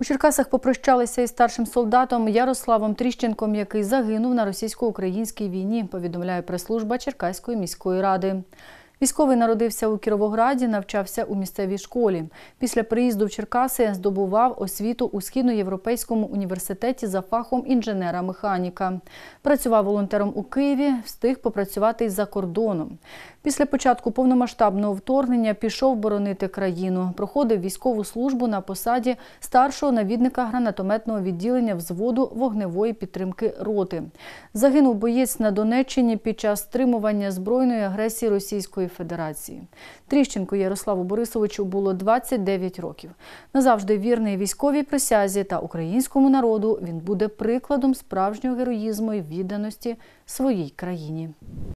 У Черкасах попрощалися із старшим солдатом Ярославом Тріщенком, який загинув на російсько-українській війні. Повідомляє прес-служба Черкаської міської ради. Військовий народився у Кіровограді, навчався у місцевій школі. Після приїзду в Черкаси здобував освіту у східноєвропейському університеті за фахом інженера-механіка. Працював волонтером у Києві, встиг попрацювати за кордоном. Після початку повномасштабного вторгнення пішов боронити країну. Проходив військову службу на посаді старшого навідника гранатометного відділення взводу вогневої підтримки роти. Загинув боєць на Донеччині під час стримування збройної агресії російської. Російської Федерації. Тріщенку Ярославу Борисовичу було 29 років. Назавжди вірний військовій присязі та українському народу він буде прикладом справжнього героїзму і відданості своїй країні.